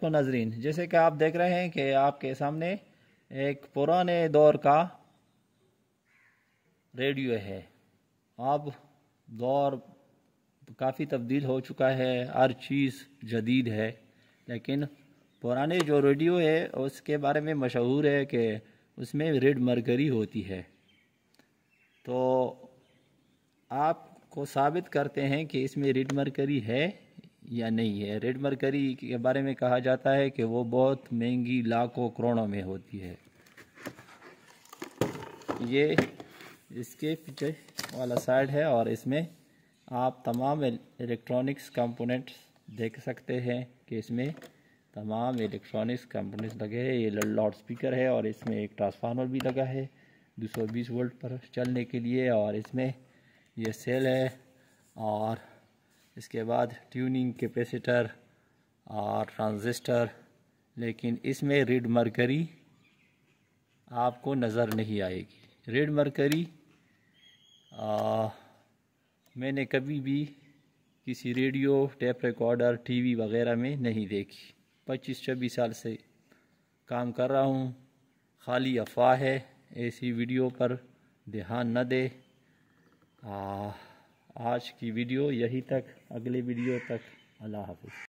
तो नाजरीन जैसे कि आप देख रहे हैं कि आपके सामने एक पुराने दौर का रेडियो है अब दौर काफ़ी तब्दील हो चुका है हर चीज़ जदीद है लेकिन पुराने जो रेडियो है उसके बारे में मशहूर है कि उसमें रेड मरकरी होती है तो आपको साबित करते हैं कि इसमें रेड मरकरी है या नहीं है रेड मरकरी के बारे में कहा जाता है कि वो बहुत महंगी लाखों करोड़ों में होती है ये इसके पीछे वाला साइड है और इसमें आप तमाम इलेक्ट्रॉनिक्स कंपोनेंट्स देख सकते हैं कि इसमें तमाम इलेक्ट्रॉनिक्स कंपोनेंट्स लगे हैं ये लाउड स्पीकर है और इसमें एक ट्रांसफार्मर भी लगा है 220 वोल्ट पर चलने के लिए और इसमें ये सेल है और इसके बाद ट्यूनिंग कैपेसिटर और ट्रांजिस्टर लेकिन इसमें रेड मरकरी आपको नज़र नहीं आएगी रेड मरकरी आ, मैंने कभी भी किसी रेडियो टेप रिकॉर्डर टीवी वगैरह में नहीं देखी पच्चीस छब्बीस साल से काम कर रहा हूँ खाली अफवाह है ऐसी वीडियो पर ध्यान न दे आ, आज की वीडियो यहीं तक अगले वीडियो तक अल्लाह हाफिज़